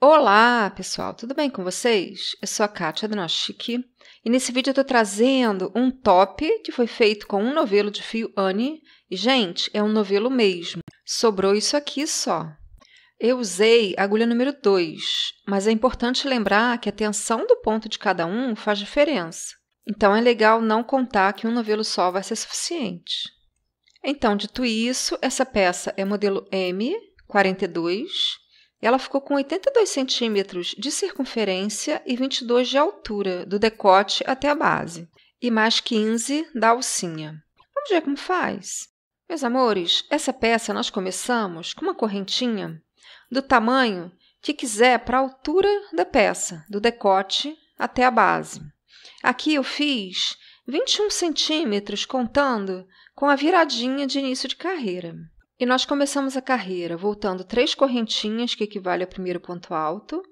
Olá, pessoal, tudo bem com vocês? Eu sou a Kátia Drnoschik e nesse vídeo eu estou trazendo um top que foi feito com um novelo de fio Anne e, gente, é um novelo mesmo. Sobrou isso aqui só. Eu usei agulha número 2, mas é importante lembrar que a tensão do ponto de cada um faz diferença. Então é legal não contar que um novelo só vai ser suficiente. então, dito isso, essa peça é modelo M42 ela ficou com 82 centímetros de circunferência e 22 de altura, do decote até a base, e mais 15 da alcinha. Vamos ver como faz? Meus amores, essa peça nós começamos com uma correntinha do tamanho que quiser para a altura da peça, do decote até a base. Aqui eu fiz 21 centímetros contando com a viradinha de início de carreira. E nós começamos a carreira voltando três correntinhas, que equivale ao primeiro ponto alto,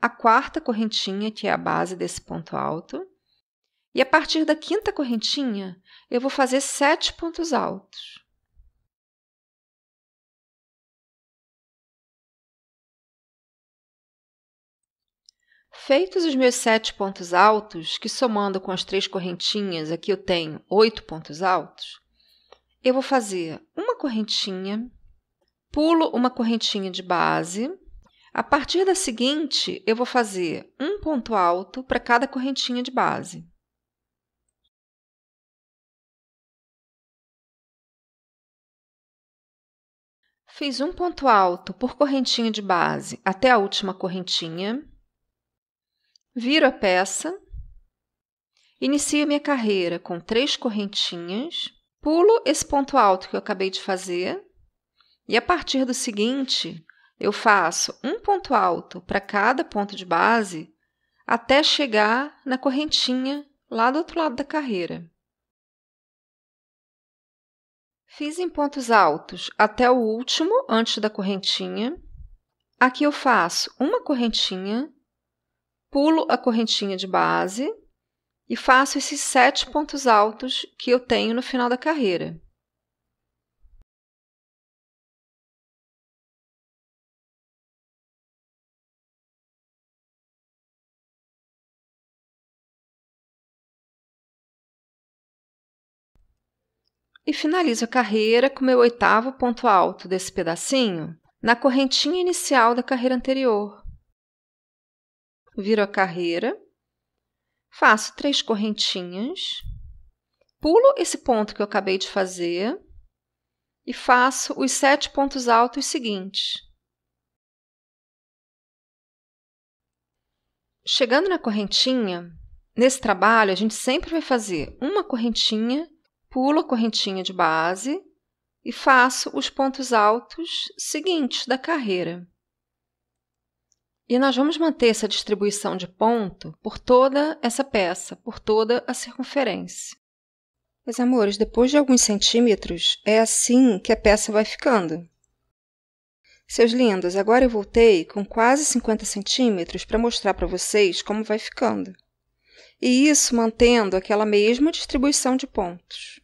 a quarta correntinha, que é a base desse ponto alto, e a partir da quinta correntinha, eu vou fazer sete pontos altos. Feitos os meus sete pontos altos, que somando com as três correntinhas aqui eu tenho oito pontos altos, eu vou fazer uma correntinha, pulo uma correntinha de base. A partir da seguinte, eu vou fazer um ponto alto para cada correntinha de base. Fiz um ponto alto por correntinha de base até a última correntinha. Viro a peça. Inicio minha carreira com três correntinhas pulo esse ponto alto que eu acabei de fazer e a partir do seguinte eu faço um ponto alto para cada ponto de base até chegar na correntinha lá do outro lado da carreira. Fiz em pontos altos até o último antes da correntinha. Aqui eu faço uma correntinha, pulo a correntinha de base e faço esses sete pontos altos que eu tenho no final da carreira. E finalizo a carreira com meu oitavo ponto alto desse pedacinho na correntinha inicial da carreira anterior. Viro a carreira faço três correntinhas, pulo esse ponto que eu acabei de fazer e faço os sete pontos altos seguintes. Chegando na correntinha, nesse trabalho a gente sempre vai fazer uma correntinha, pulo a correntinha de base e faço os pontos altos seguintes da carreira. E nós vamos manter essa distribuição de ponto por toda essa peça, por toda a circunferência. Meus amores, depois de alguns centímetros, é assim que a peça vai ficando. Seus lindos, agora eu voltei com quase 50 centímetros para mostrar para vocês como vai ficando. E isso mantendo aquela mesma distribuição de pontos.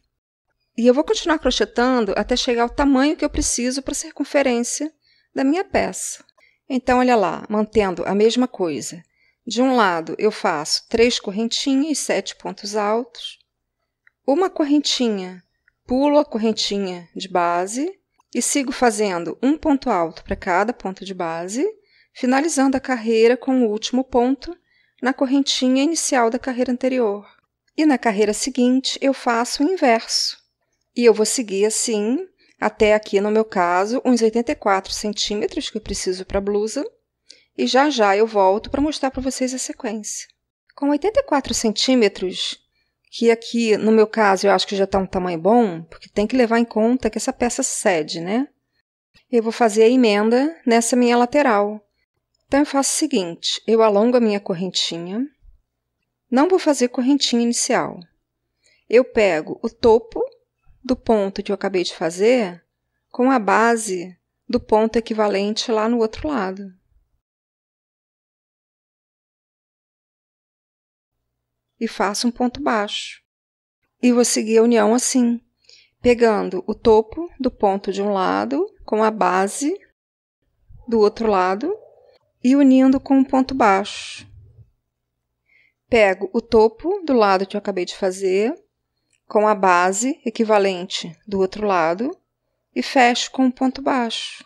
E eu vou continuar crochetando até chegar ao tamanho que eu preciso para a circunferência da minha peça. Então, olha lá, mantendo a mesma coisa. De um lado, eu faço três correntinhas, sete pontos altos, uma correntinha, pulo a correntinha de base e sigo fazendo um ponto alto para cada ponto de base, finalizando a carreira com o último ponto na correntinha inicial da carreira anterior. E na carreira seguinte, eu faço o inverso. E eu vou seguir assim até aqui, no meu caso, uns 84 centímetros que eu preciso para a blusa. E já já eu volto para mostrar para vocês a sequência. Com 84 centímetros, que aqui, no meu caso, eu acho que já está um tamanho bom, porque tem que levar em conta que essa peça cede, né? Eu vou fazer a emenda nessa minha lateral. Então, eu faço o seguinte, eu alongo a minha correntinha. Não vou fazer correntinha inicial. Eu pego o topo do ponto que eu acabei de fazer com a base do ponto equivalente lá no outro lado. E faço um ponto baixo. E vou seguir a união assim, pegando o topo do ponto de um lado com a base do outro lado e unindo com um ponto baixo. Pego o topo do lado que eu acabei de fazer com a base equivalente do outro lado e fecho com um ponto baixo.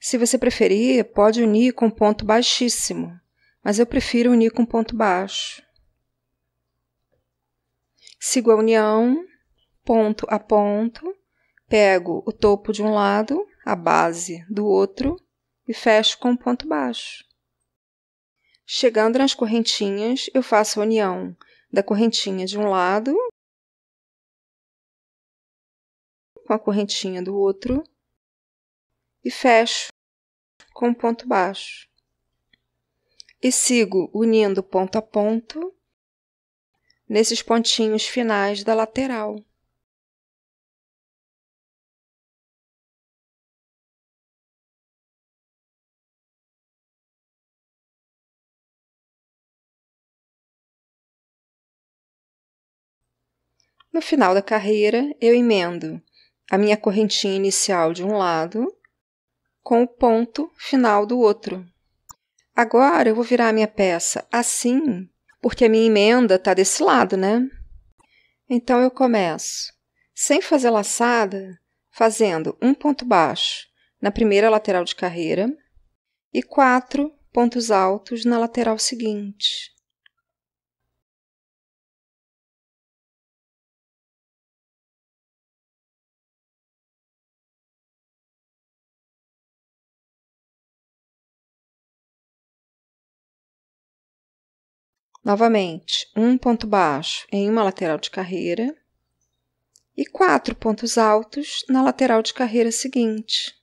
Se você preferir, pode unir com ponto baixíssimo, mas eu prefiro unir com ponto baixo. Sigo a união, ponto a ponto, pego o topo de um lado, a base do outro e fecho com um ponto baixo. Chegando nas correntinhas, eu faço a união da correntinha de um lado com a correntinha do outro e fecho com um ponto baixo. E sigo unindo ponto a ponto nesses pontinhos finais da lateral. No final da carreira, eu emendo a minha correntinha inicial de um lado com o ponto final do outro. Agora eu vou virar a minha peça assim, porque a minha emenda está desse lado, né? Então eu começo sem fazer laçada, fazendo um ponto baixo na primeira lateral de carreira e quatro pontos altos na lateral seguinte. Novamente, um ponto baixo em uma lateral de carreira e quatro pontos altos na lateral de carreira seguinte.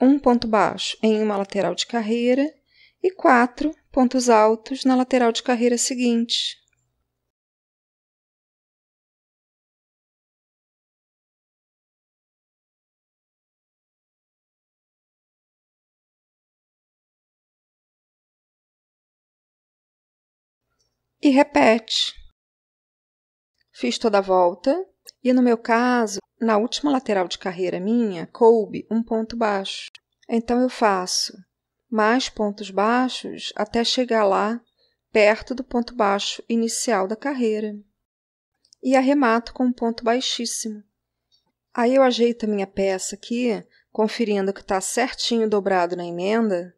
um ponto baixo em uma lateral de carreira e quatro pontos altos na lateral de carreira seguinte. E repete. Fiz toda a volta e, no meu caso, na última lateral de carreira minha, coube um ponto baixo. Então, eu faço mais pontos baixos até chegar lá perto do ponto baixo inicial da carreira. E arremato com um ponto baixíssimo. Aí eu ajeito a minha peça aqui, conferindo que está certinho dobrado na emenda,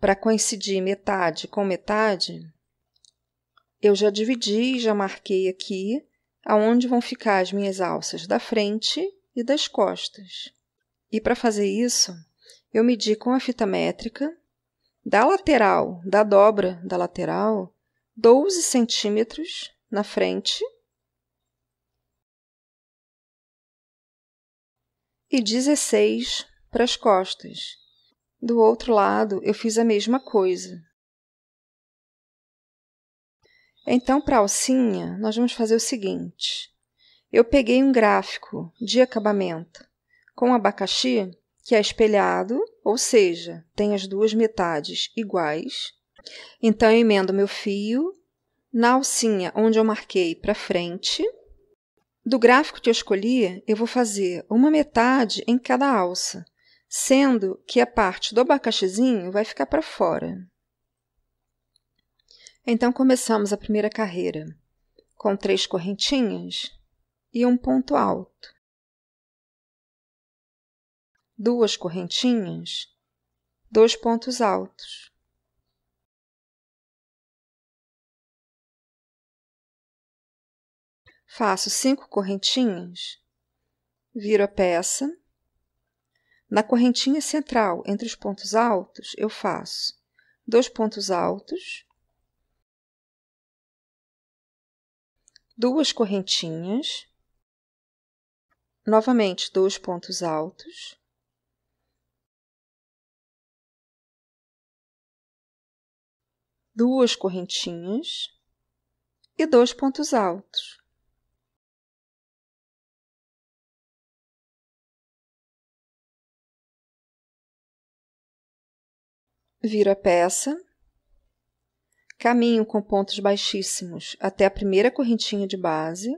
para coincidir metade com metade. Eu já dividi e já marquei aqui aonde vão ficar as minhas alças da frente e das costas. E para fazer isso, eu medi com a fita métrica da lateral, da dobra da lateral, 12 centímetros na frente e 16 para as costas. Do outro lado, eu fiz a mesma coisa. Então, para a alcinha, nós vamos fazer o seguinte. Eu peguei um gráfico de acabamento com abacaxi que é espelhado, ou seja, tem as duas metades iguais. Então, eu emendo meu fio na alcinha onde eu marquei para frente. Do gráfico que eu escolhi, eu vou fazer uma metade em cada alça, sendo que a parte do abacaxizinho vai ficar para fora. Então, começamos a primeira carreira com três correntinhas e um ponto alto duas correntinhas, dois pontos altos. Faço cinco correntinhas, viro a peça. Na correntinha central, entre os pontos altos, eu faço dois pontos altos, duas correntinhas, novamente dois pontos altos. duas correntinhas e dois pontos altos. Viro a peça, caminho com pontos baixíssimos até a primeira correntinha de base.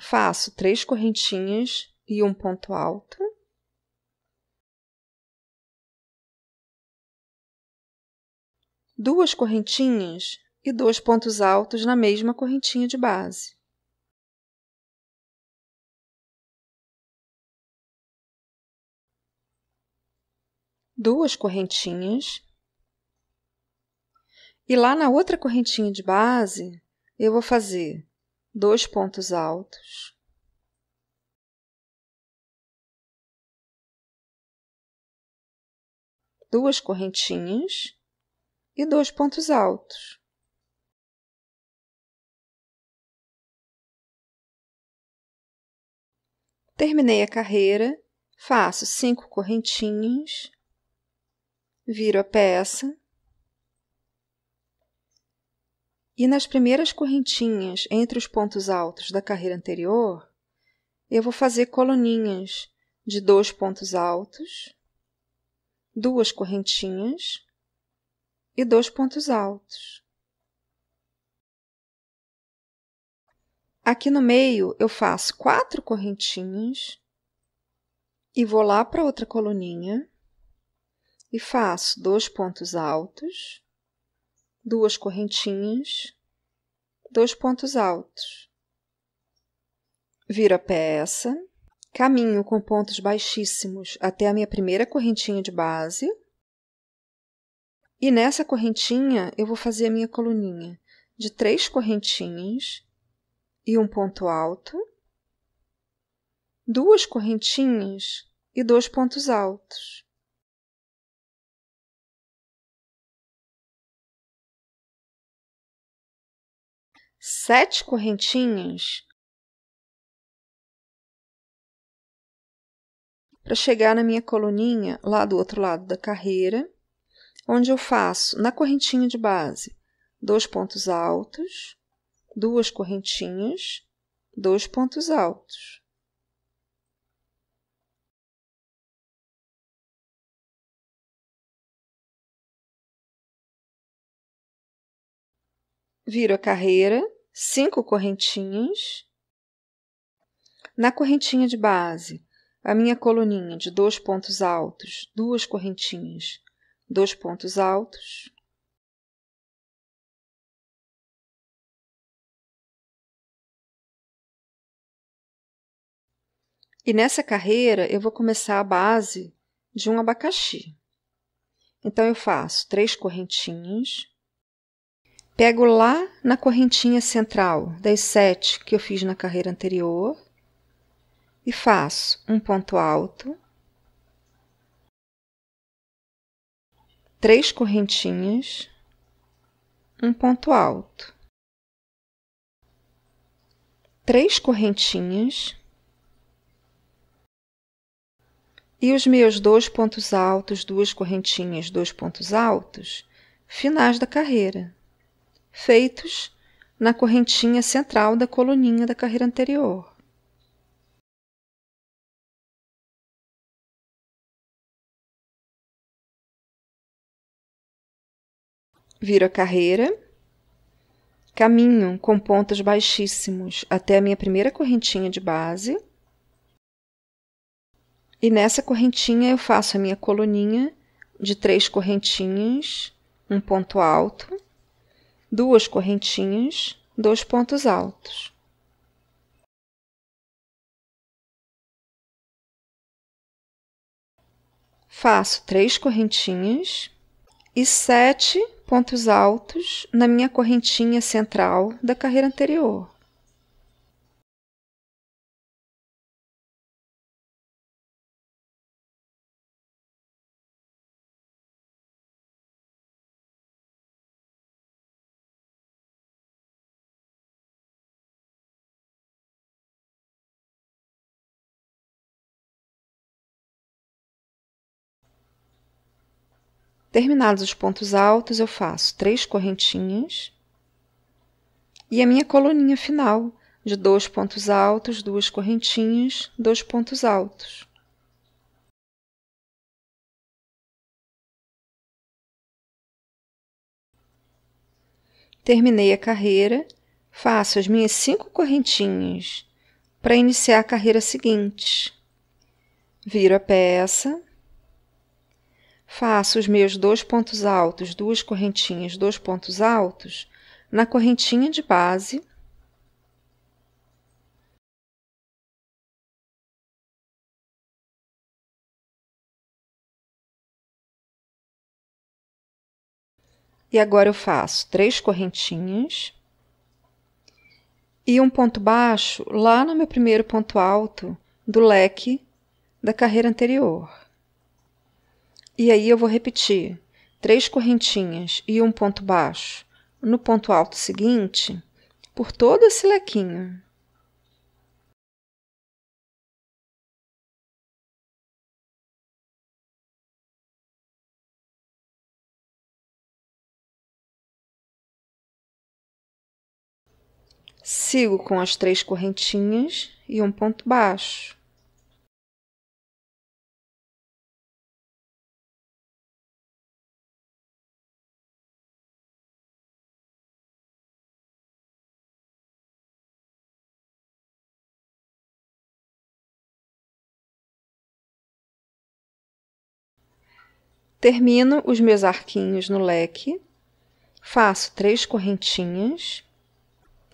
Faço três correntinhas e um ponto alto. Duas correntinhas e dois pontos altos na mesma correntinha de base. Duas correntinhas. E lá na outra correntinha de base, eu vou fazer dois pontos altos. duas correntinhas e dois pontos altos. Terminei a carreira, faço cinco correntinhas, viro a peça e nas primeiras correntinhas entre os pontos altos da carreira anterior, eu vou fazer coluninhas de dois pontos altos duas correntinhas e dois pontos altos. Aqui no meio eu faço quatro correntinhas e vou lá para outra coluninha e faço dois pontos altos, duas correntinhas, dois pontos altos. Viro a peça Caminho com pontos baixíssimos até a minha primeira correntinha de base. E nessa correntinha eu vou fazer a minha coluninha de três correntinhas e um ponto alto, duas correntinhas e dois pontos altos. Sete correntinhas para chegar na minha coluninha lá do outro lado da carreira, onde eu faço na correntinha de base dois pontos altos, duas correntinhas, dois pontos altos. Viro a carreira, cinco correntinhas. Na correntinha de base, a minha coluninha de dois pontos altos, duas correntinhas, dois pontos altos. E nessa carreira eu vou começar a base de um abacaxi. Então eu faço três correntinhas, pego lá na correntinha central das sete que eu fiz na carreira anterior e faço um ponto alto, três correntinhas, um ponto alto, três correntinhas e os meus dois pontos altos, duas correntinhas, dois pontos altos, finais da carreira, feitos na correntinha central da coluninha da carreira anterior. viro a carreira, caminho com pontos baixíssimos até a minha primeira correntinha de base. E nessa correntinha eu faço a minha coluninha de três correntinhas, um ponto alto, duas correntinhas, dois pontos altos. Faço três correntinhas e sete pontos altos na minha correntinha central da carreira anterior. Terminados os pontos altos, eu faço três correntinhas e a minha coluninha final de dois pontos altos, duas correntinhas, dois pontos altos. Terminei a carreira, faço as minhas cinco correntinhas para iniciar a carreira seguinte. Viro a peça, faço os meus dois pontos altos, duas correntinhas, dois pontos altos, na correntinha de base. E agora eu faço três correntinhas e um ponto baixo lá no meu primeiro ponto alto do leque da carreira anterior. E aí eu vou repetir: três correntinhas e um ponto baixo no ponto alto seguinte, por todo esse lequinho. Sigo com as três correntinhas e um ponto baixo. Termino os meus arquinhos no leque, faço três correntinhas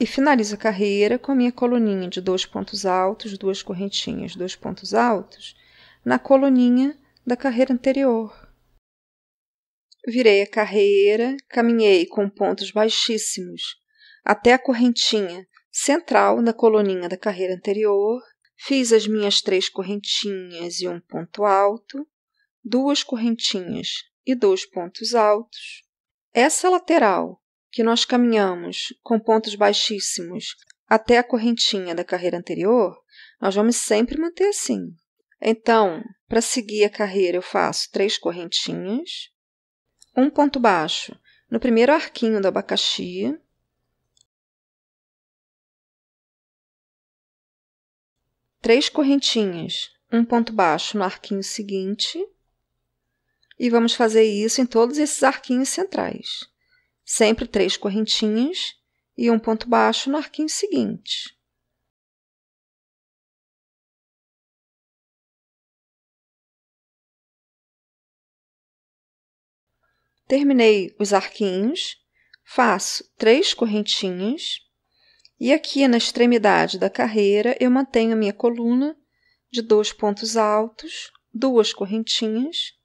e finalizo a carreira com a minha coluninha de dois pontos altos, duas correntinhas, dois pontos altos, na coluninha da carreira anterior. Virei a carreira, caminhei com pontos baixíssimos até a correntinha central na coluninha da carreira anterior, fiz as minhas três correntinhas e um ponto alto, duas correntinhas e dois pontos altos. Essa lateral, que nós caminhamos com pontos baixíssimos até a correntinha da carreira anterior, nós vamos sempre manter assim. Então, para seguir a carreira, eu faço três correntinhas, um ponto baixo no primeiro arquinho do abacaxi, três correntinhas, um ponto baixo no arquinho seguinte e vamos fazer isso em todos esses arquinhos centrais. Sempre três correntinhas e um ponto baixo no arquinho seguinte. Terminei os arquinhos, faço três correntinhas e aqui na extremidade da carreira eu mantenho a minha coluna de dois pontos altos, duas correntinhas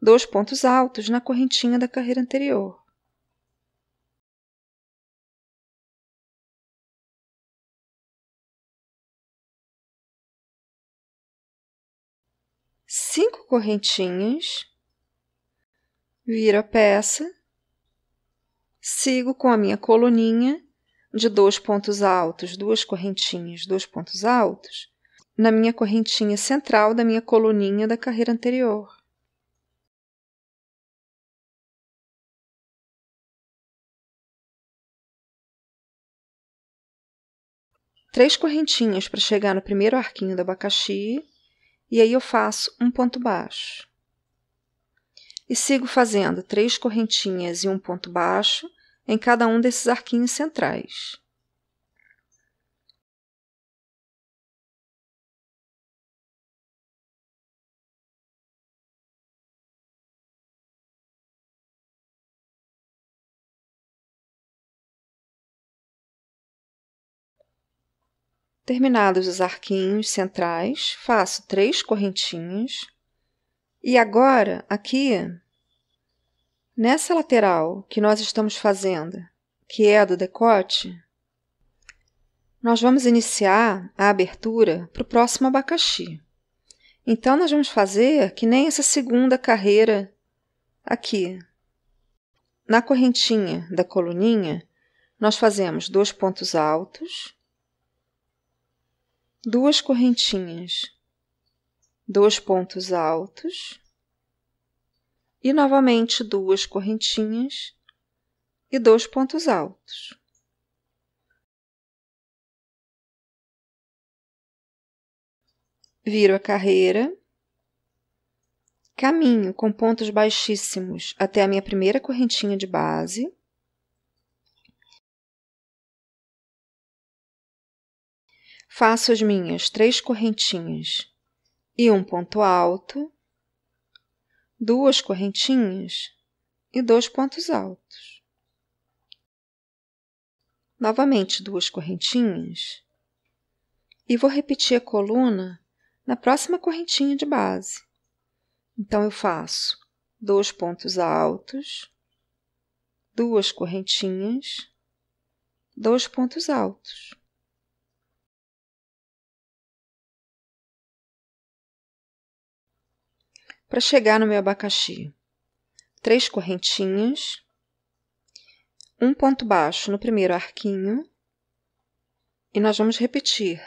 dois pontos altos na correntinha da carreira anterior. Cinco correntinhas, viro a peça, sigo com a minha coluninha de dois pontos altos, duas correntinhas, dois pontos altos, na minha correntinha central da minha coluninha da carreira anterior. três correntinhas para chegar no primeiro arquinho do abacaxi, e aí eu faço um ponto baixo. E sigo fazendo três correntinhas e um ponto baixo em cada um desses arquinhos centrais. Terminados os arquinhos centrais, faço três correntinhas. E agora, aqui, nessa lateral que nós estamos fazendo, que é a do decote, nós vamos iniciar a abertura para o próximo abacaxi. Então, nós vamos fazer que nem essa segunda carreira aqui. Na correntinha da coluninha, nós fazemos dois pontos altos duas correntinhas, dois pontos altos e novamente duas correntinhas e dois pontos altos. Viro a carreira, caminho com pontos baixíssimos até a minha primeira correntinha de base faço as minhas três correntinhas e um ponto alto, duas correntinhas e dois pontos altos. Novamente duas correntinhas e vou repetir a coluna na próxima correntinha de base. Então eu faço dois pontos altos, duas correntinhas, dois pontos altos. para chegar no meu abacaxi. Três correntinhas, um ponto baixo no primeiro arquinho, e nós vamos repetir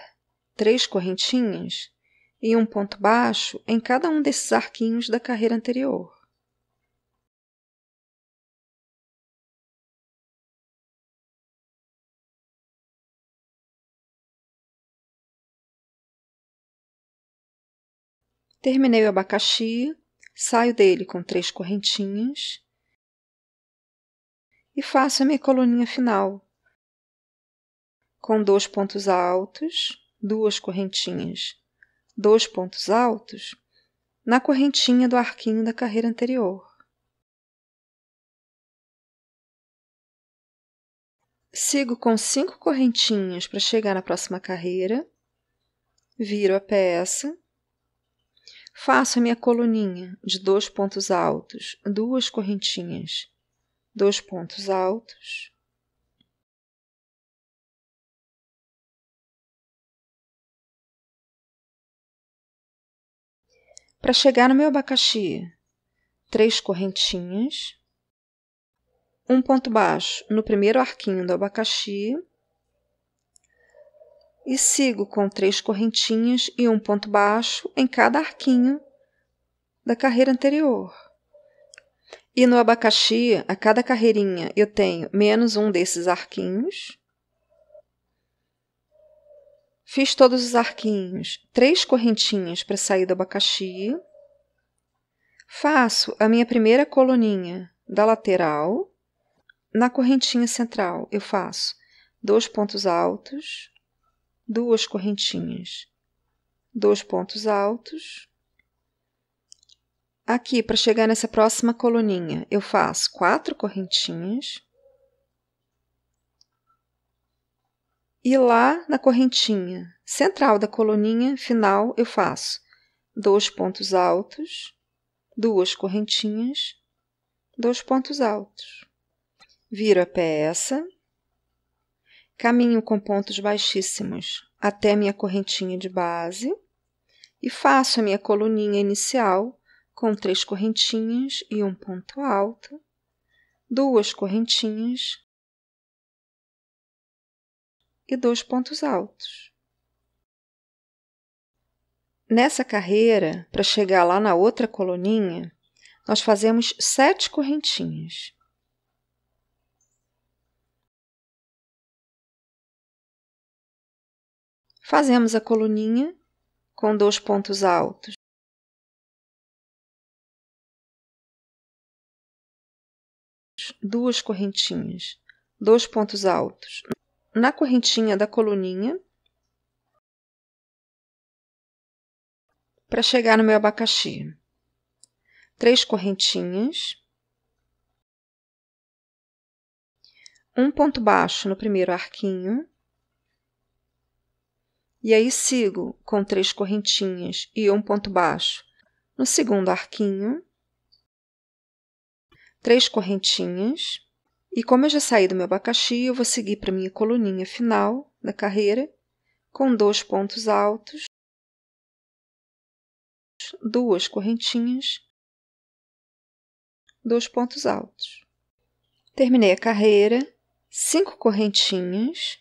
três correntinhas e um ponto baixo em cada um desses arquinhos da carreira anterior. Terminei o abacaxi, saio dele com três correntinhas e faço a minha coluninha final, com dois pontos altos, duas correntinhas, dois pontos altos na correntinha do arquinho da carreira anterior. Sigo com cinco correntinhas para chegar na próxima carreira, viro a peça Faço a minha coluninha de dois pontos altos, duas correntinhas, dois pontos altos. Para chegar no meu abacaxi, três correntinhas, um ponto baixo no primeiro arquinho do abacaxi, e sigo com três correntinhas e um ponto baixo em cada arquinho da carreira anterior. E no abacaxi, a cada carreirinha, eu tenho menos um desses arquinhos. Fiz todos os arquinhos, três correntinhas para sair do abacaxi. Faço a minha primeira coluninha da lateral. Na correntinha central, eu faço dois pontos altos, duas correntinhas, dois pontos altos. Aqui, para chegar nessa próxima coluninha, eu faço quatro correntinhas. E lá na correntinha central da coluninha final, eu faço dois pontos altos, duas correntinhas, dois pontos altos. Viro a peça Caminho com pontos baixíssimos até minha correntinha de base e faço a minha coluninha inicial com três correntinhas e um ponto alto, duas correntinhas e dois pontos altos. Nessa carreira, para chegar lá na outra coluninha, nós fazemos sete correntinhas. Fazemos a coluninha com dois pontos altos. Duas correntinhas, dois pontos altos. Na correntinha da coluninha, para chegar no meu abacaxi, três correntinhas. um ponto baixo no primeiro arquinho, e aí sigo com três correntinhas e um ponto baixo. No segundo arquinho, três correntinhas. E como eu já saí do meu abacaxi, eu vou seguir para minha coluninha final da carreira com dois pontos altos, duas correntinhas, dois pontos altos. Terminei a carreira, cinco correntinhas,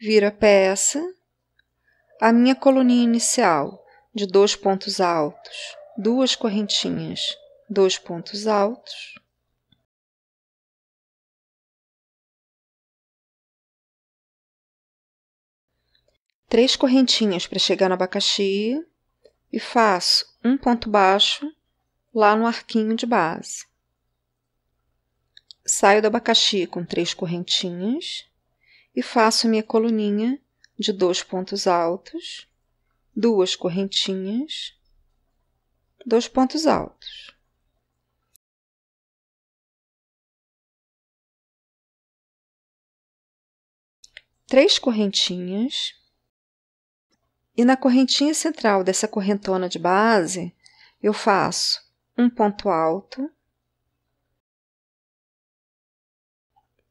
vira peça, a minha coluninha inicial de dois pontos altos, duas correntinhas, dois pontos altos. Três correntinhas para chegar no abacaxi e faço um ponto baixo lá no arquinho de base. Saio do abacaxi com três correntinhas e faço minha coluninha de dois pontos altos, duas correntinhas, dois pontos altos. Três correntinhas, e na correntinha central dessa correntona de base, eu faço um ponto alto,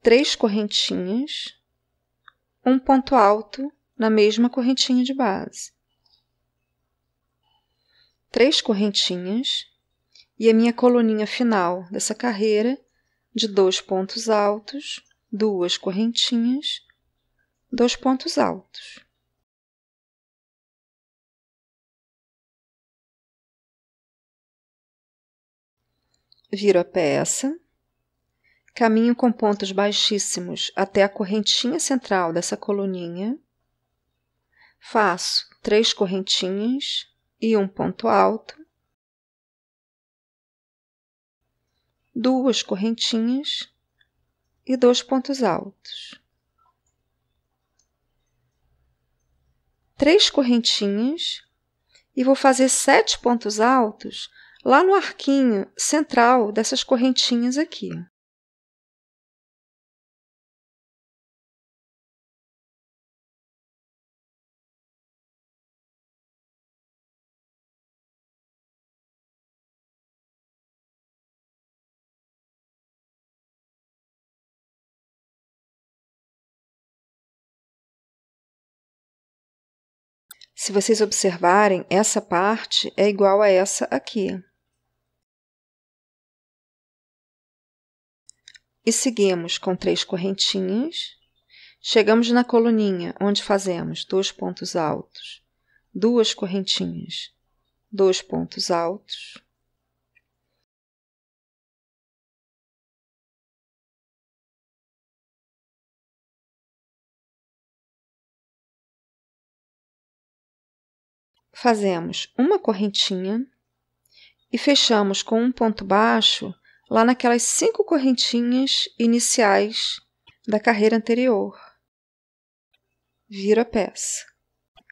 três correntinhas, um ponto alto na mesma correntinha de base. Três correntinhas e a minha coluninha final dessa carreira de dois pontos altos, duas correntinhas, dois pontos altos. Viro a peça Caminho com pontos baixíssimos até a correntinha central dessa coluninha. Faço três correntinhas e um ponto alto. Duas correntinhas e dois pontos altos. Três correntinhas e vou fazer sete pontos altos lá no arquinho central dessas correntinhas aqui. Se vocês observarem, essa parte é igual a essa aqui. E seguimos com três correntinhas. Chegamos na coluninha, onde fazemos dois pontos altos, duas correntinhas, dois pontos altos, fazemos uma correntinha e fechamos com um ponto baixo lá naquelas cinco correntinhas iniciais da carreira anterior. Viro a peça.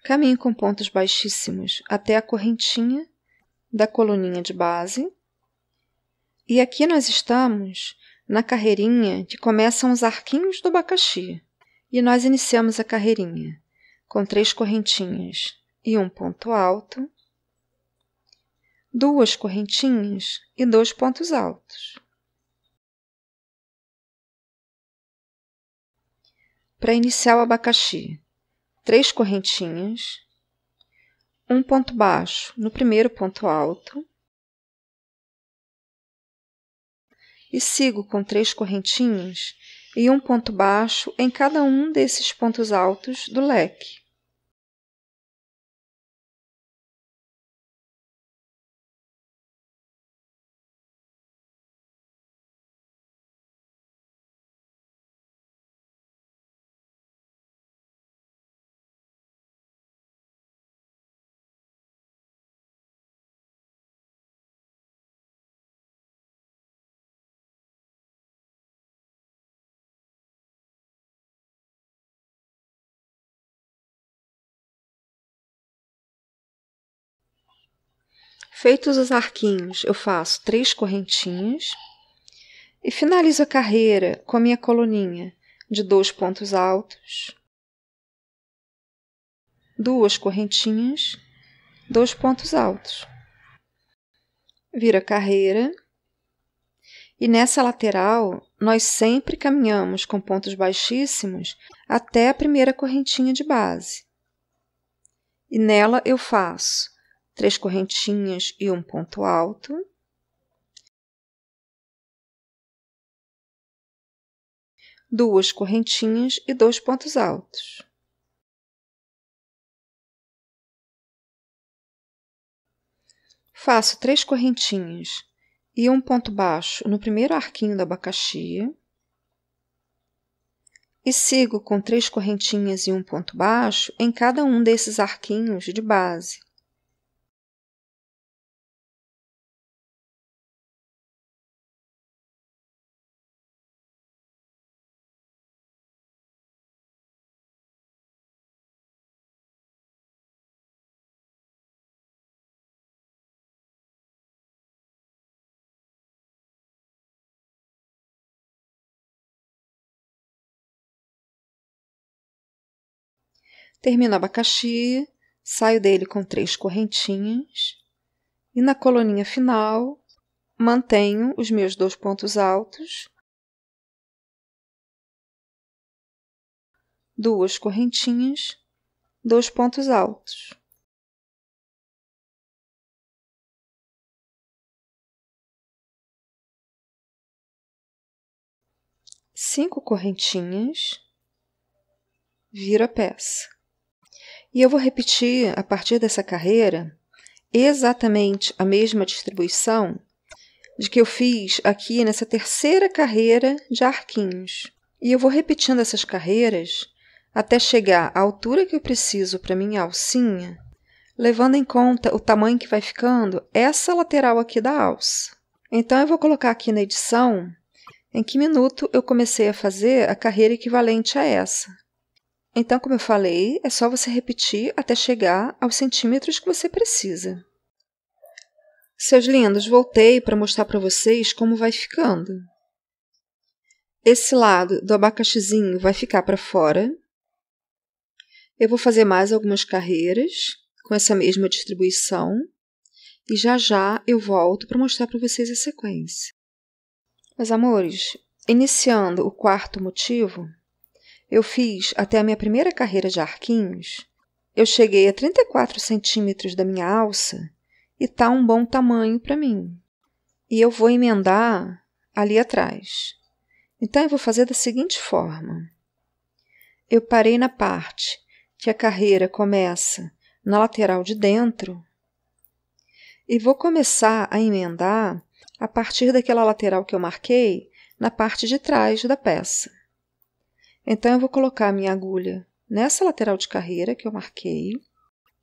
Caminho com pontos baixíssimos até a correntinha da coluninha de base. E aqui nós estamos na carreirinha que começam os arquinhos do abacaxi. E nós iniciamos a carreirinha com três correntinhas e um ponto alto, duas correntinhas e dois pontos altos. Para iniciar o abacaxi, três correntinhas, um ponto baixo no primeiro ponto alto, e sigo com três correntinhas e um ponto baixo em cada um desses pontos altos do leque. Feitos os arquinhos, eu faço três correntinhas e finalizo a carreira com a minha coluninha de dois pontos altos, duas correntinhas, dois pontos altos. Vira a carreira e nessa lateral nós sempre caminhamos com pontos baixíssimos até a primeira correntinha de base. E nela eu faço três correntinhas e um ponto alto. Duas correntinhas e dois pontos altos. Faço três correntinhas e um ponto baixo no primeiro arquinho do abacaxi e sigo com três correntinhas e um ponto baixo em cada um desses arquinhos de base. termino o abacaxi, saio dele com três correntinhas e na coluninha final mantenho os meus dois pontos altos, duas correntinhas, dois pontos altos. Cinco correntinhas, vira peça. E eu vou repetir, a partir dessa carreira, exatamente a mesma distribuição de que eu fiz aqui nessa terceira carreira de arquinhos. E eu vou repetindo essas carreiras até chegar à altura que eu preciso para minha alcinha, levando em conta o tamanho que vai ficando essa lateral aqui da alça. Então eu vou colocar aqui na edição em que minuto eu comecei a fazer a carreira equivalente a essa, então, como eu falei, é só você repetir até chegar aos centímetros que você precisa. Seus lindos, voltei para mostrar para vocês como vai ficando. Esse lado do abacaxizinho vai ficar para fora. Eu vou fazer mais algumas carreiras com essa mesma distribuição e já já eu volto para mostrar para vocês a sequência. Meus amores, iniciando o quarto motivo, eu fiz até a minha primeira carreira de arquinhos, eu cheguei a 34 centímetros da minha alça e tá um bom tamanho para mim. E eu vou emendar ali atrás. Então eu vou fazer da seguinte forma. Eu parei na parte que a carreira começa na lateral de dentro e vou começar a emendar a partir daquela lateral que eu marquei na parte de trás da peça. Então eu vou colocar a minha agulha nessa lateral de carreira que eu marquei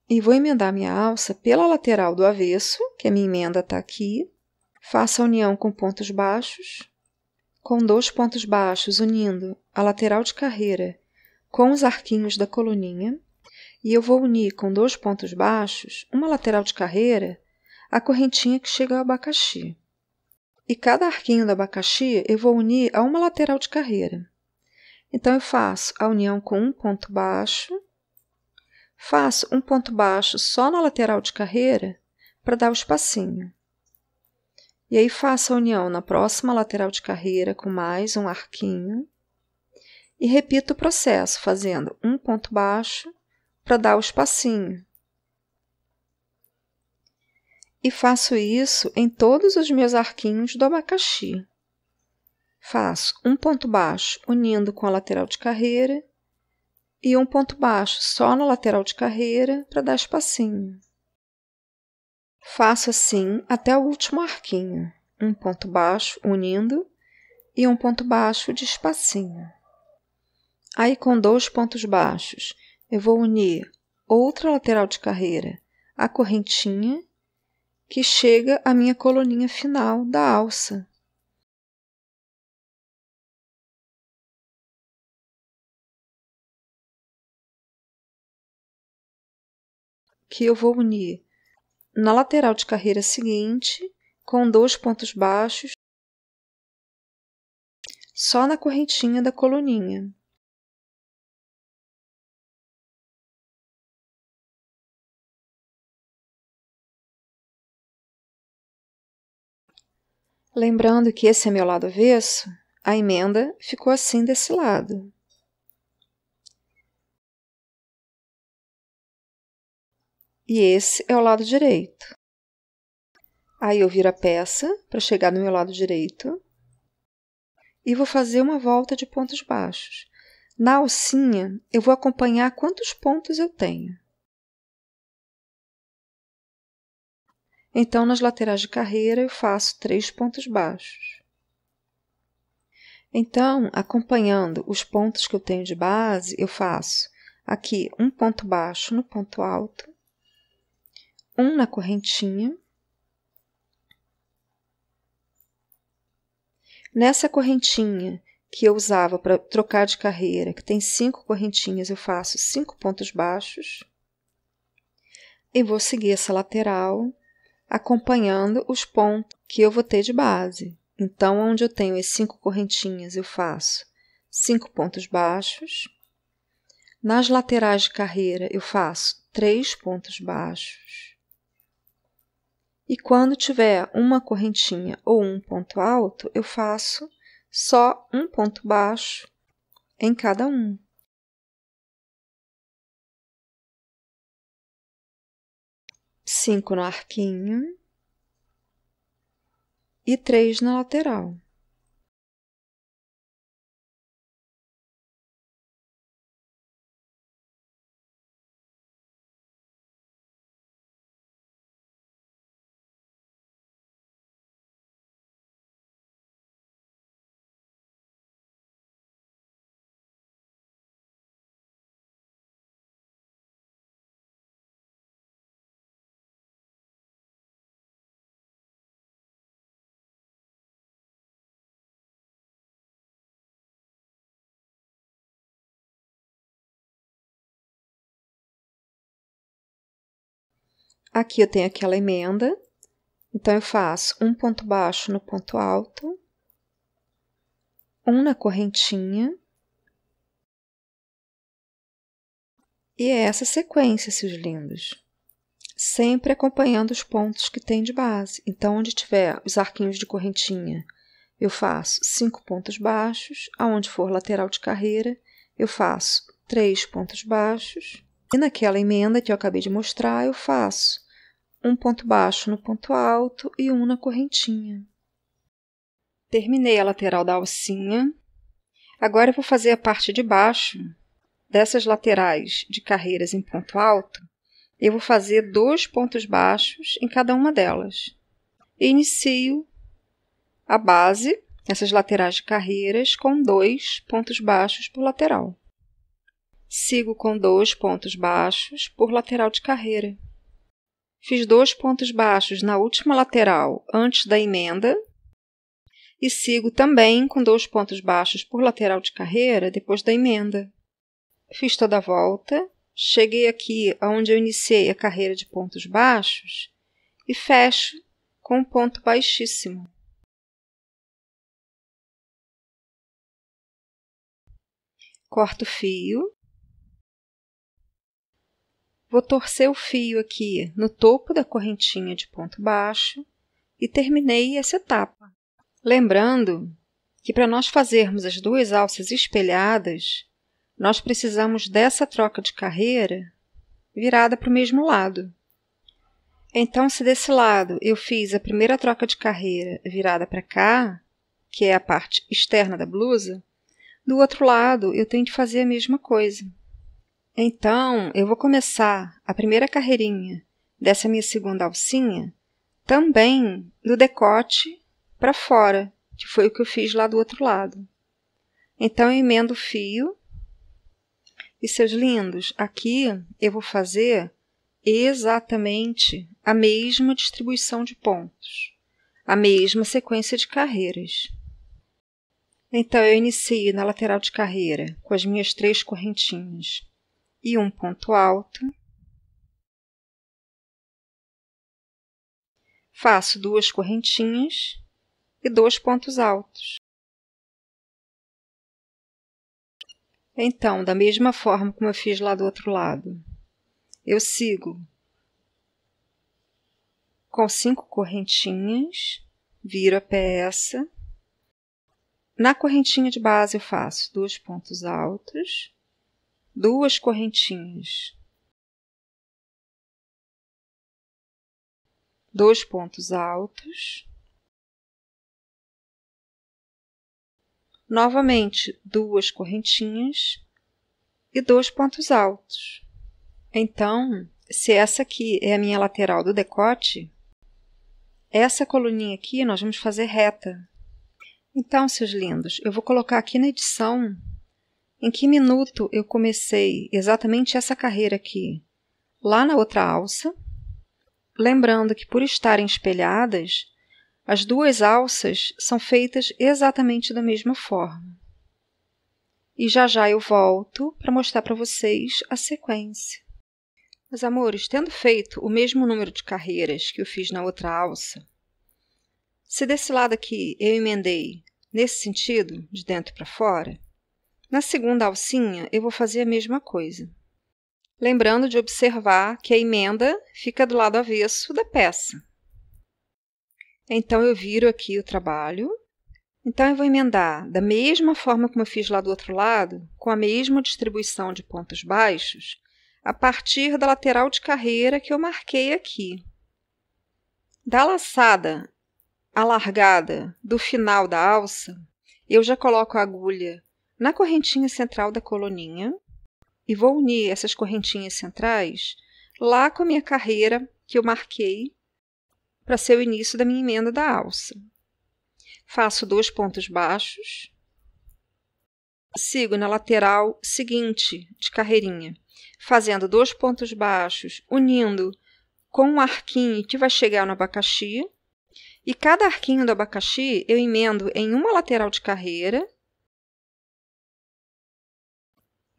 e vou emendar a minha alça pela lateral do avesso, que a minha emenda está aqui. Faço a união com pontos baixos, com dois pontos baixos unindo a lateral de carreira com os arquinhos da coluninha e eu vou unir com dois pontos baixos, uma lateral de carreira, a correntinha que chega ao abacaxi. E cada arquinho do abacaxi eu vou unir a uma lateral de carreira. Então, eu faço a união com um ponto baixo, faço um ponto baixo só na lateral de carreira para dar o espacinho. E aí, faço a união na próxima lateral de carreira com mais um arquinho e repito o processo, fazendo um ponto baixo para dar o espacinho. E faço isso em todos os meus arquinhos do abacaxi faço um ponto baixo unindo com a lateral de carreira e um ponto baixo só na lateral de carreira para dar espacinho. Faço assim até o último arquinho, um ponto baixo unindo e um ponto baixo de espacinho. Aí com dois pontos baixos, eu vou unir outra lateral de carreira à correntinha que chega à minha coluninha final da alça. que eu vou unir na lateral de carreira seguinte, com dois pontos baixos, só na correntinha da coluninha. Lembrando que esse é meu lado avesso, a emenda ficou assim desse lado. e esse é o lado direito. Aí eu viro a peça para chegar no meu lado direito e vou fazer uma volta de pontos baixos. Na alcinha, eu vou acompanhar quantos pontos eu tenho. Então, nas laterais de carreira, eu faço três pontos baixos. Então, acompanhando os pontos que eu tenho de base, eu faço aqui um ponto baixo no ponto alto, um na correntinha. Nessa correntinha que eu usava para trocar de carreira, que tem cinco correntinhas, eu faço cinco pontos baixos. E vou seguir essa lateral, acompanhando os pontos que eu vou ter de base. Então, onde eu tenho as cinco correntinhas, eu faço cinco pontos baixos. Nas laterais de carreira, eu faço três pontos baixos. E quando tiver uma correntinha ou um ponto alto, eu faço só um ponto baixo em cada um. Cinco no arquinho e três na lateral. Aqui eu tenho aquela emenda, então eu faço um ponto baixo no ponto alto, um na correntinha, e é essa sequência, seus lindos. Sempre acompanhando os pontos que tem de base. Então, onde tiver os arquinhos de correntinha, eu faço cinco pontos baixos, aonde for lateral de carreira, eu faço três pontos baixos, e naquela emenda que eu acabei de mostrar, eu faço um ponto baixo no ponto alto e um na correntinha. Terminei a lateral da alcinha. Agora eu vou fazer a parte de baixo dessas laterais de carreiras em ponto alto. Eu vou fazer dois pontos baixos em cada uma delas. Inicio a base, essas laterais de carreiras, com dois pontos baixos por lateral. Sigo com dois pontos baixos por lateral de carreira fiz dois pontos baixos na última lateral antes da emenda e sigo também com dois pontos baixos por lateral de carreira depois da emenda. Fiz toda a volta, cheguei aqui aonde eu iniciei a carreira de pontos baixos e fecho com um ponto baixíssimo. Corto o fio Vou torcer o fio aqui no topo da correntinha de ponto baixo e terminei essa etapa. Lembrando que para nós fazermos as duas alças espelhadas, nós precisamos dessa troca de carreira virada para o mesmo lado. Então, se desse lado eu fiz a primeira troca de carreira virada para cá, que é a parte externa da blusa, do outro lado eu tenho de fazer a mesma coisa. Então, eu vou começar a primeira carreirinha dessa minha segunda alcinha também do decote para fora, que foi o que eu fiz lá do outro lado. Então, eu emendo o fio. E, seus lindos, aqui eu vou fazer exatamente a mesma distribuição de pontos, a mesma sequência de carreiras. Então, eu inicio na lateral de carreira com as minhas três correntinhas e um ponto alto. Faço duas correntinhas e dois pontos altos. Então, da mesma forma como eu fiz lá do outro lado, eu sigo com cinco correntinhas, viro a peça. Na correntinha de base eu faço dois pontos altos duas correntinhas. Dois pontos altos. Novamente, duas correntinhas e dois pontos altos. Então, se essa aqui é a minha lateral do decote, essa coluninha aqui nós vamos fazer reta. Então, seus lindos, eu vou colocar aqui na edição em que minuto eu comecei exatamente essa carreira aqui? Lá na outra alça, lembrando que por estarem espelhadas, as duas alças são feitas exatamente da mesma forma. E já já eu volto para mostrar para vocês a sequência. Meus amores, tendo feito o mesmo número de carreiras que eu fiz na outra alça, se desse lado aqui eu emendei nesse sentido, de dentro para fora, na segunda alcinha, eu vou fazer a mesma coisa. Lembrando de observar que a emenda fica do lado avesso da peça. Então, eu viro aqui o trabalho. Então, eu vou emendar da mesma forma como eu fiz lá do outro lado, com a mesma distribuição de pontos baixos, a partir da lateral de carreira que eu marquei aqui. Da laçada alargada do final da alça, eu já coloco a agulha na correntinha central da coluninha e vou unir essas correntinhas centrais lá com a minha carreira que eu marquei para ser o início da minha emenda da alça. Faço dois pontos baixos, sigo na lateral seguinte de carreirinha, fazendo dois pontos baixos, unindo com um arquinho que vai chegar no abacaxi. E cada arquinho do abacaxi eu emendo em uma lateral de carreira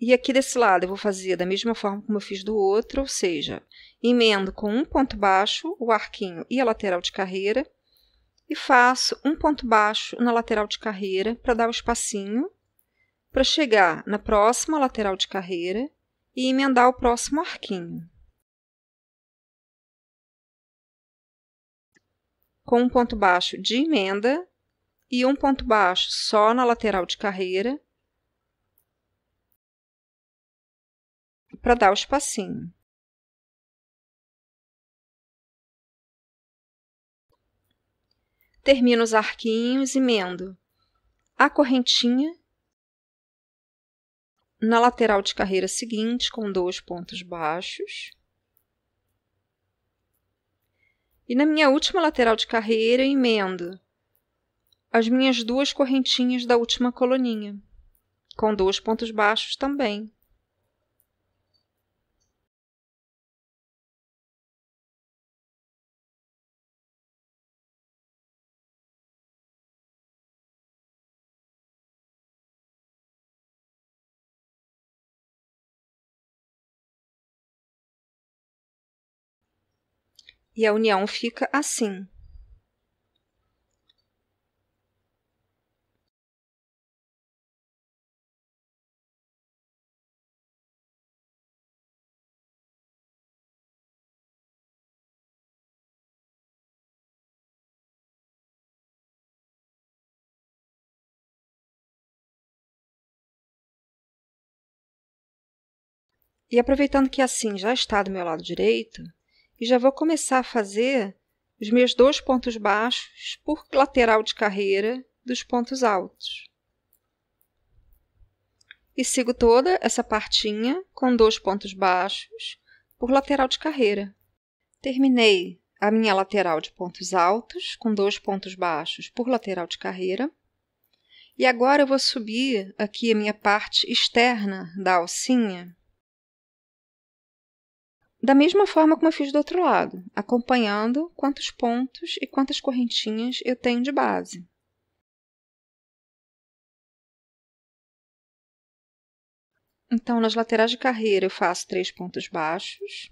E aqui desse lado eu vou fazer da mesma forma como eu fiz do outro, ou seja, emendo com um ponto baixo o arquinho e a lateral de carreira e faço um ponto baixo na lateral de carreira para dar o um espacinho para chegar na próxima lateral de carreira e emendar o próximo arquinho. Com um ponto baixo de emenda e um ponto baixo só na lateral de carreira para dar o espacinho. Termino os arquinhos, emendo a correntinha na lateral de carreira seguinte com dois pontos baixos. E na minha última lateral de carreira, emendo as minhas duas correntinhas da última coluninha, com dois pontos baixos também. E a união fica assim. E aproveitando que assim já está do meu lado direito, e já vou começar a fazer os meus dois pontos baixos por lateral de carreira dos pontos altos. E sigo toda essa partinha com dois pontos baixos por lateral de carreira. Terminei a minha lateral de pontos altos com dois pontos baixos por lateral de carreira. E agora eu vou subir aqui a minha parte externa da alcinha da mesma forma como eu fiz do outro lado, acompanhando quantos pontos e quantas correntinhas eu tenho de base. Então, nas laterais de carreira, eu faço três pontos baixos.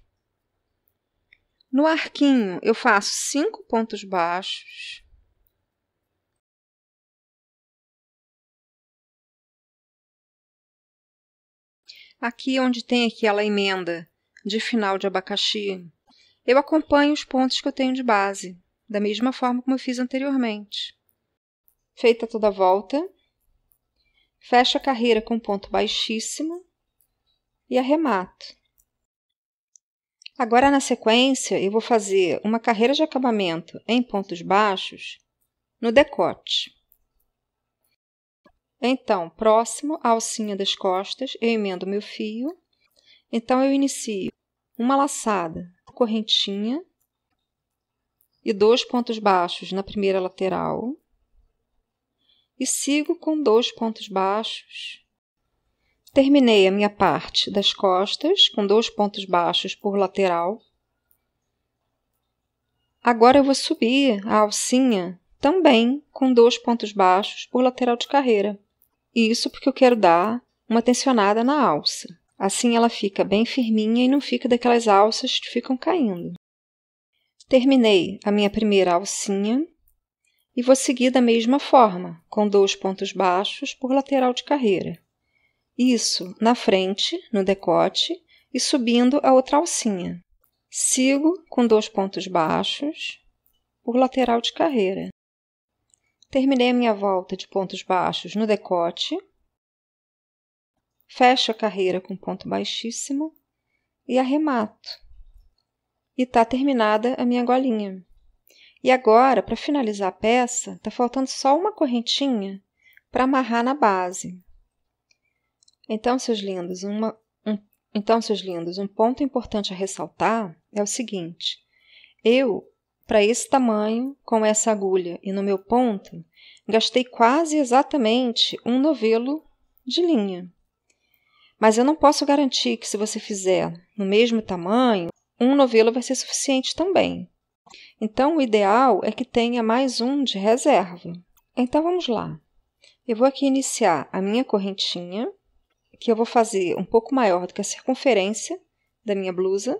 No arquinho, eu faço cinco pontos baixos. Aqui onde tem aquela emenda de final de abacaxi, eu acompanho os pontos que eu tenho de base, da mesma forma como eu fiz anteriormente. Feita toda a volta, fecho a carreira com um ponto baixíssimo e arremato. Agora, na sequência, eu vou fazer uma carreira de acabamento em pontos baixos no decote. Então, próximo à alcinha das costas, eu emendo meu fio então eu inicio uma laçada, correntinha e dois pontos baixos na primeira lateral e sigo com dois pontos baixos. Terminei a minha parte das costas com dois pontos baixos por lateral. Agora eu vou subir a alcinha também com dois pontos baixos por lateral de carreira. Isso porque eu quero dar uma tensionada na alça. Assim ela fica bem firminha e não fica daquelas alças que ficam caindo. Terminei a minha primeira alcinha e vou seguir da mesma forma, com dois pontos baixos por lateral de carreira. Isso na frente, no decote, e subindo a outra alcinha. Sigo com dois pontos baixos por lateral de carreira. Terminei a minha volta de pontos baixos no decote fecho a carreira com ponto baixíssimo e arremato. E tá terminada a minha golinha. E agora, para finalizar a peça, tá faltando só uma correntinha para amarrar na base. Então, seus lindos, uma, um, então, seus lindos, um ponto importante a ressaltar é o seguinte: eu, para esse tamanho, com essa agulha e no meu ponto, gastei quase exatamente um novelo de linha. Mas eu não posso garantir que, se você fizer no mesmo tamanho, um novelo vai ser suficiente também. Então, o ideal é que tenha mais um de reserva. Então, vamos lá. Eu vou aqui iniciar a minha correntinha, que eu vou fazer um pouco maior do que a circunferência da minha blusa.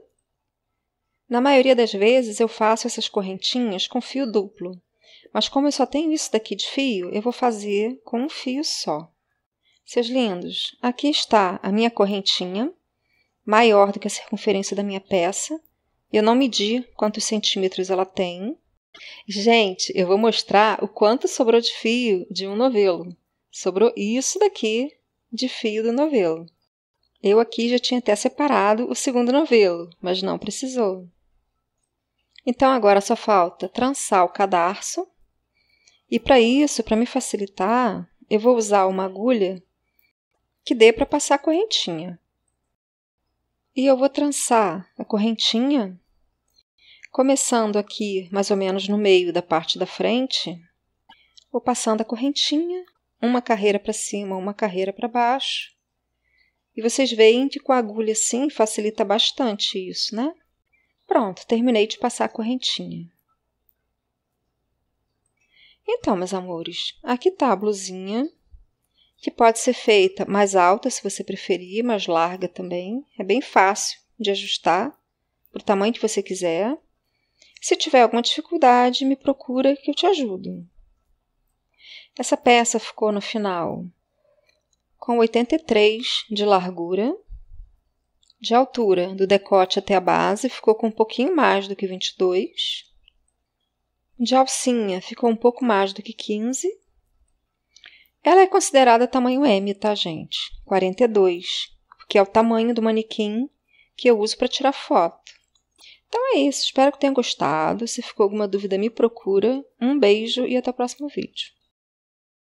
Na maioria das vezes, eu faço essas correntinhas com fio duplo, mas como eu só tenho isso daqui de fio, eu vou fazer com um fio só. Seus lindos, aqui está a minha correntinha, maior do que a circunferência da minha peça. Eu não medi quantos centímetros ela tem. Gente, eu vou mostrar o quanto sobrou de fio de um novelo. Sobrou isso daqui de fio do novelo. Eu aqui já tinha até separado o segundo novelo, mas não precisou. Então agora só falta trançar o cadarço. E para isso, para me facilitar, eu vou usar uma agulha que dê para passar a correntinha. E eu vou trançar a correntinha, começando aqui mais ou menos no meio da parte da frente, vou passando a correntinha, uma carreira para cima, uma carreira para baixo. E vocês veem que com a agulha assim facilita bastante isso, né? Pronto, terminei de passar a correntinha. Então, meus amores, aqui tá a blusinha que pode ser feita mais alta, se você preferir, mais larga também. É bem fácil de ajustar para o tamanho que você quiser. Se tiver alguma dificuldade, me procura que eu te ajudo. Essa peça ficou no final com 83 de largura, de altura do decote até a base ficou com um pouquinho mais do que 22, de alcinha ficou um pouco mais do que 15 ela é considerada tamanho M, tá, gente? 42, que é o tamanho do manequim que eu uso para tirar foto. Então é isso, espero que tenham gostado. Se ficou alguma dúvida, me procura. Um beijo e até o próximo vídeo.